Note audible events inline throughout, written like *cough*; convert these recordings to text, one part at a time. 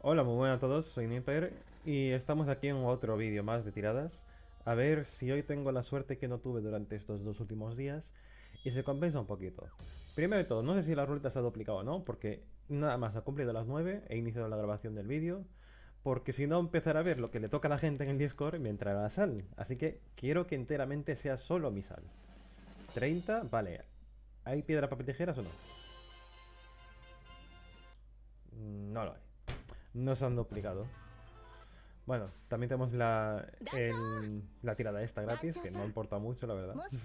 Hola, muy buenas a todos, soy Nipper y estamos aquí en otro vídeo más de tiradas. A ver si hoy tengo la suerte que no tuve durante estos dos últimos días y se compensa un poquito. Primero de todo, no sé si la ruleta se ha duplicado o no, porque nada más ha cumplido las 9, he iniciado la grabación del vídeo, porque si no empezar a ver lo que le toca a la gente en el Discord me entrará la sal. Así que quiero que enteramente sea solo mi sal. 30, vale, ¿Hay piedra, para tijeras o no? No lo hay. No se han duplicado. Bueno, también tenemos la, la tirada esta gratis, que no importa mucho, la verdad. *laughs*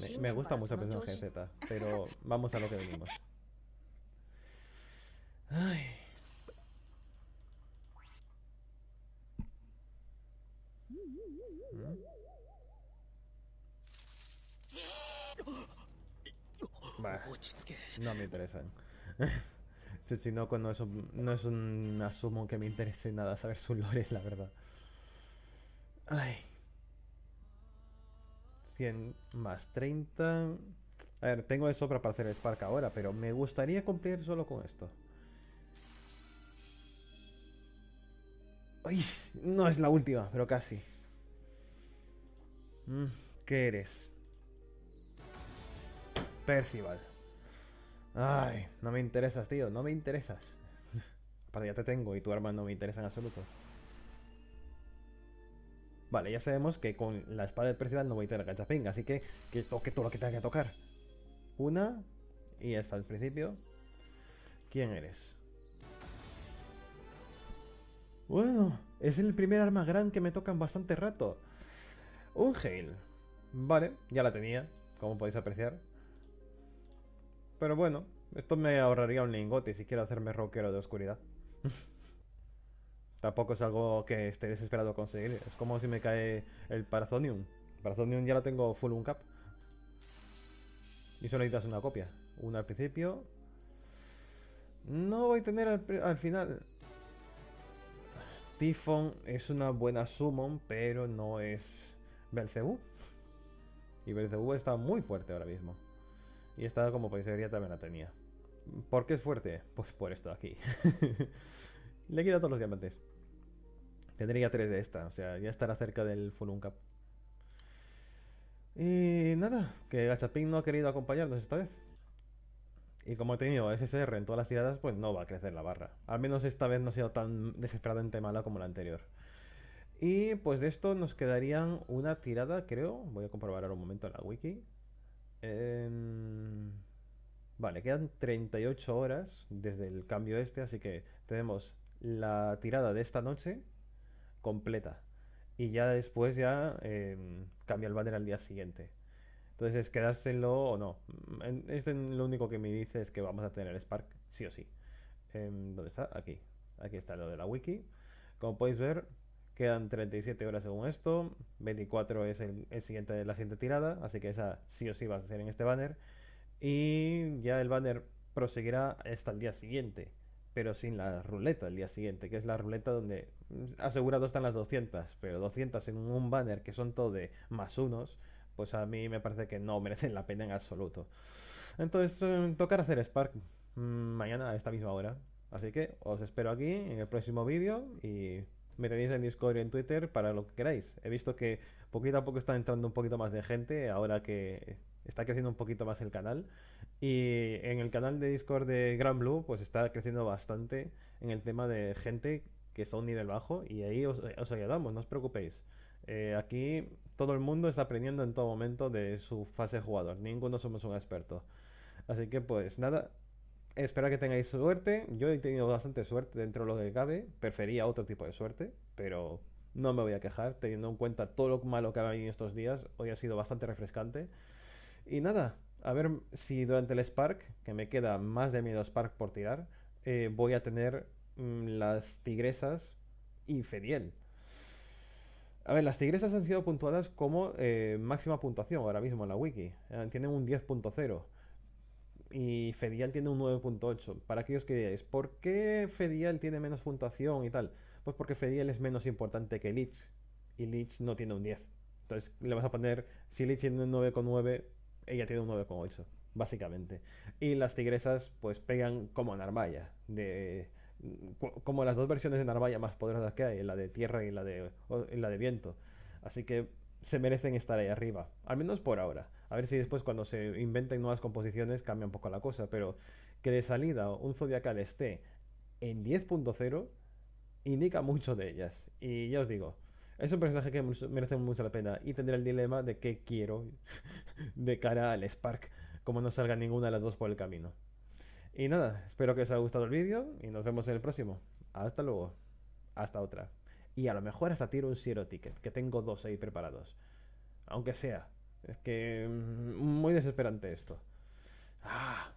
Me, me gusta mucho el personaje Z, pero vamos a lo que venimos. *laughs* Ay. Mm. no me interesan. Si *laughs* no es, un, no es un asumo que me interese nada saber su lore, la verdad. Ay. 100 más 30... A ver, tengo de sobra para hacer el Spark ahora, pero me gustaría cumplir solo con esto. no es la última, pero casi. Mm, ¿Qué eres? Percival. Ay, no me interesas, tío. No me interesas. *laughs* Aparte, ya te tengo y tu arma no me interesa en absoluto. Vale, ya sabemos que con la espada de Percival no voy a tener así que que toque todo lo que tenga que tocar. Una. Y hasta el principio. ¿Quién eres? Bueno, es el primer arma gran que me toca en bastante rato. Un Hail. Vale, ya la tenía, como podéis apreciar. Pero bueno, esto me ahorraría un lingote si quiero hacerme rockero de oscuridad. *laughs* Tampoco es algo que esté desesperado conseguir. Es como si me cae el Parazonium. El Parazonium ya lo tengo full un cap. Y solo necesitas una copia. Una al principio. No voy a tener al, al final. Tifon es una buena summon, pero no es Belcebú. Y Belcebú está muy fuerte ahora mismo. Y esta, como podéis también la tenía. ¿Por qué es fuerte? Pues por esto aquí. *laughs* Le quitado todos los diamantes. Tendría tres de esta, o sea, ya estará cerca del full Y nada, que Gachapín no ha querido acompañarnos esta vez. Y como he tenido SSR en todas las tiradas, pues no va a crecer la barra. Al menos esta vez no ha sido tan desesperadamente mala como la anterior. Y pues de esto nos quedarían una tirada, creo. Voy a comprobar ahora un momento la wiki. Em, vale, quedan 38 horas desde el cambio este, así que tenemos la tirada de esta noche completa. Y ya después ya em, cambia el banner al día siguiente. Entonces es quedárselo o no. Este lo único que me dice es que vamos a tener Spark, sí o sí. Em, ¿Dónde está? Aquí. Aquí está lo de la wiki. Como podéis ver, Quedan 37 horas según esto. 24 es el, siguiente, la siguiente tirada. Así que esa sí o sí vas a hacer en este banner. Y ya el banner proseguirá hasta el día siguiente. Pero sin la ruleta el día siguiente. Que es la ruleta donde mm, asegurado están las 200. Pero 200 en un banner que son todo de más unos. Pues a mí me parece que no *laughs* merecen la pena en absoluto. Entonces, mm, tocar hacer Spark mm, mañana a esta misma hora. Así que os espero aquí en el próximo vídeo y me tenéis en Discord y en Twitter para lo que queráis. He visto que poquito a poco está entrando un poquito más de gente, ahora que está creciendo un poquito más el canal. Y en el canal de Discord de Gran Blue, pues está creciendo bastante en el tema de gente que está a un nivel bajo y ahí os, ayudamos, no os preocupéis. Eh, aquí todo el mundo está aprendiendo en todo momento de su fase de jugador, ninguno somos un experto. Así que pues nada, espero que tengáis suerte. Yo he tenido bastante suerte dentro de lo que cabe. Prefería otro tipo de suerte, pero no me voy a quejar, teniendo en cuenta todo lo malo que ha habido estos días. Hoy ha sido bastante refrescante. Y nada, a ver si durante el Spark, que me queda más de miedo Spark por tirar, eh, voy a tener mm, las tigresas y A ver, las tigresas han sido puntuadas como eh, máxima puntuación ahora mismo en la wiki. Eh, tienen un 10.0 y Fedial tiene un 9.8. Para aquellos que digáis, ¿por qué Fedial tiene menos puntuación y tal? Pues porque Fedial es menos importante que Leech y Lich no tiene un 10. Entonces le vas a poner, si Leech tiene un 9.9, ella tiene un 9.8, básicamente. Y las tigresas pues pegan como Narvaya, como las dos versiones de Narvaya más poderosas que hay, la de tierra y la de, la de viento. Así que se merecen estar ahí arriba, al menos por ahora. A ver si después cuando se inventen nuevas composiciones cambia un poco la cosa, pero que de salida un Zodiacal esté en 10.0 indica mucho de ellas. Y ya os digo, es un personaje que merece mucho la pena y tendré el dilema de qué quiero *laughs* de cara al Spark, como no salga ninguna de las dos por el camino. Y nada, espero que os haya gustado el vídeo y nos vemos en el próximo. Hasta luego. Hasta otra. Y a lo mejor hasta tiro un Zero Ticket, que tengo dos ahí preparados. Aunque sea. Es que... Mm, muy desesperante esto. Ah,